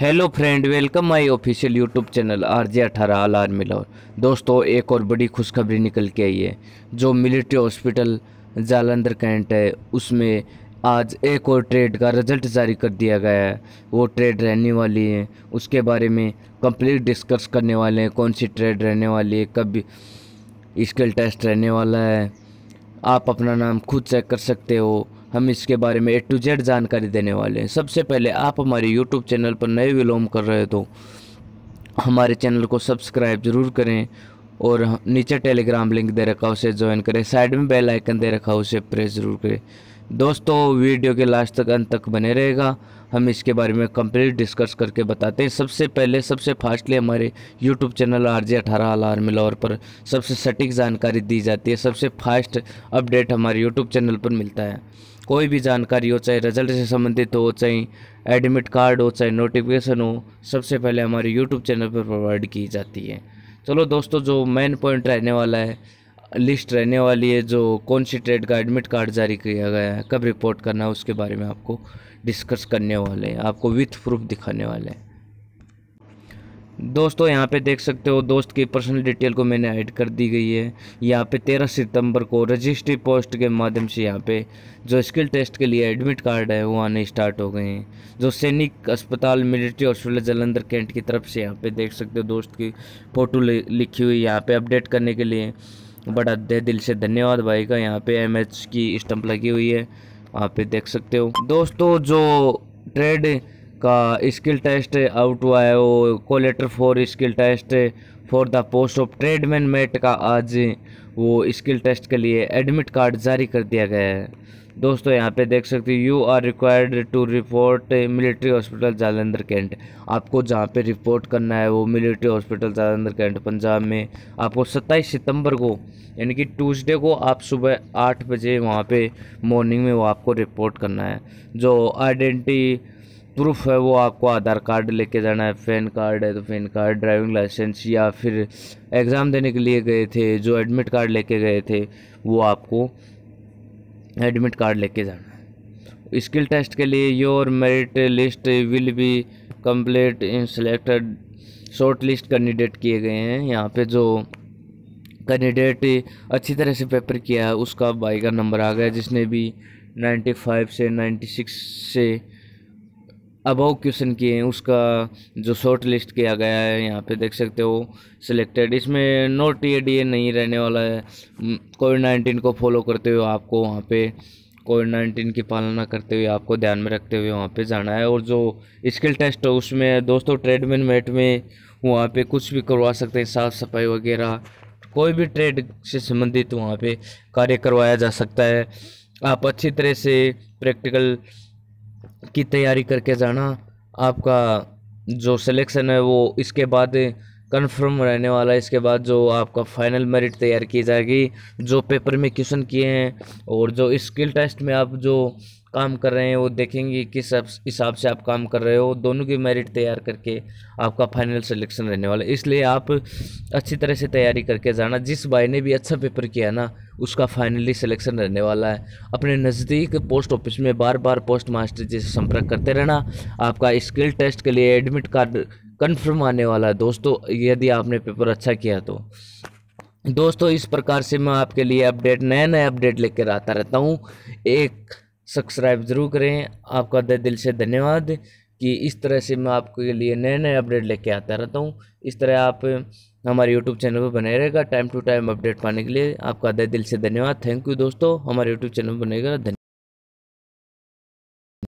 hello friend welcome my official YouTube channel R J अठारह आल मिलोर दोस्तों एक और बड़ी खुशखबरी निकल के आई है जो मिलिट्री हॉस्पिटल जालंधर कैंट है उसमें आज एक और ट्रेड का रिजल्ट जारी कर दिया गया है वो ट्रेड रहने वाली है उसके बारे में कंप्लीट डिस्कस करने वाले हैं कौन सी ट्रेड रहने वाली है कब स्किल टेस्ट रहने वाला है आप अपना नाम खुद चेक कर सकते हो हम इसके बारे में ए टू जेड जानकारी देने वाले हैं सबसे पहले आप हमारे यूट्यूब चैनल पर नए विलोम कर रहे हो तो हमारे चैनल को सब्सक्राइब जरूर करें और नीचे टेलीग्राम लिंक दे रखा उसे ज्वाइन करें साइड में बेल आइकन दे रखा उसे प्रेस ज़रूर करें दोस्तों वीडियो के लास्ट तक अंत तक बने रहेगा हम इसके बारे में कंप्लीट डिस्कस करके बताते हैं सबसे पहले सबसे फास्टली हमारे यूट्यूब चैनल आर जे अठारह अलार्म लॉर पर सबसे सटीक जानकारी दी जाती है सबसे फास्ट अपडेट हमारे यूट्यूब चैनल पर मिलता है कोई भी जानकारी हो चाहे रिजल्ट से संबंधित हो चाहे एडमिट कार्ड हो चाहे नोटिफिकेशन हो सबसे पहले हमारे यूट्यूब चैनल पर प्रोवाइड की जाती है चलो दोस्तों जो मेन पॉइंट रहने वाला है लिस्ट रहने वाली है जो कौन सी ट्रेड का एडमिट कार्ड जारी किया गया है कब रिपोर्ट करना है उसके बारे में आपको डिस्कस करने वाले हैं आपको विथ प्रूफ दिखाने वाले हैं दोस्तों यहाँ पे देख सकते हो दोस्त की पर्सनल डिटेल को मैंने ऐड कर दी गई है यहाँ पे तेरह सितंबर को रजिस्ट्री पोस्ट के माध्यम से यहाँ पे जो स्किल टेस्ट के लिए एडमिट कार्ड है वो आने स्टार्ट हो गए हैं जो सैनिक अस्पताल मिलिट्री हॉस्पिटल जलंधर कैंट की तरफ से यहाँ पे देख सकते हो दोस्त की फ़ोटो लिखी हुई यहाँ पर अपडेट करने के लिए बड़ा दे दिल से धन्यवाद भाई का यहाँ पर एम की स्टम्प लगी हुई है यहाँ पर देख सकते हो दोस्तों जो ट्रेड का स्किल टेस्ट आउट हुआ है वो call letter for skill test for the post of tradesman mate का आज वो स्किल टेस्ट के लिए एडमिट कार्ड जारी कर दिया गया है दोस्तों यहाँ पे देख सकते हैं you are required to report military hospital Jalandhar cantt आपको जहाँ पे रिपोर्ट करना है वो military hospital Jalandhar cantt Punjab में आपको 27 सितंबर को यानी कि ट्यूसडे को आप सुबह आठ बजे वहाँ पे मॉर्निंग में वो आपको रिपोर्ट करना है जो आइडेंटी प्रूफ है वो आपको आधार कार्ड लेके जाना है पैन कार्ड है तो पैन कार्ड ड्राइविंग लाइसेंस या फिर एग्ज़ाम देने के लिए गए थे जो एडमिट कार्ड लेके गए थे वो आपको एडमिट कार्ड लेके जाना है स्किल टेस्ट के लिए your merit list will be complete in selected short list candidate किए गए हैं यहाँ पे जो कैंडिडेट अच्छी तरह से पेपर किया है उसका बाई का नंबर आ गया जिसने भी नाइन्टी फाइव से नाइन्टी सिक्स से अबाउ क्वेश्चन किए हैं उसका जो शॉर्ट लिस्ट किया गया है यहाँ पे देख सकते हो सिलेक्टेड इसमें नो टी ए नहीं रहने वाला है कोविड नाइन्टीन को फॉलो करते हुए आपको वहाँ पे कोविड नाइन्टीन की पालना करते हुए आपको ध्यान में रखते हुए वहाँ पे जाना है और जो स्किल टेस्ट है उसमें दोस्तों ट्रेडमिन मेट में वहाँ पे कुछ भी करवा सकते हैं साफ़ सफाई वगैरह कोई भी ट्रेड से संबंधित वहाँ पे कार्य करवाया जा सकता है आप अच्छी तरह से प्रैक्टिकल की तैयारी करके जाना आपका जो सिलेक्शन है वो इसके बाद कंफर्म रहने वाला है इसके बाद जो आपका फाइनल मेरिट तैयार की जाएगी जो पेपर में क्वेश्चन किए हैं और जो स्किल टेस्ट में आप जो काम कर रहे हैं वो देखेंगे किस हिसाब से आप काम कर रहे हो दोनों की मेरिट तैयार करके आपका फाइनल सिलेक्शन रहने वाला है इसलिए आप अच्छी तरह से तैयारी करके जाना जिस भाई ने भी अच्छा पेपर किया ना उसका फाइनली सिलेक्शन रहने वाला है अपने नज़दीक पोस्ट ऑफिस में बार बार पोस्ट मास्टर जी से संपर्क करते रहना आपका स्किल टेस्ट के लिए एडमिट कार्ड कन्फर्म आने वाला है दोस्तों यदि आपने पेपर अच्छा किया तो दोस्तों इस प्रकार से मैं आपके लिए अपडेट नया नया अपडेट लेकर आता रहता हूँ एक सब्सक्राइब ज़रूर करें आपका दिल से धन्यवाद कि इस तरह से मैं आपके लिए नए नए अपडेट लेके आता रहता हूँ इस तरह आप हमारे यूट्यूब चैनल पर बने रहेगा टाइम टू टाइम अपडेट पाने के लिए आपका दिल से धन्यवाद थैंक यू दोस्तों हमारे यूट्यूब चैनल पर बनेगा धन्यवाद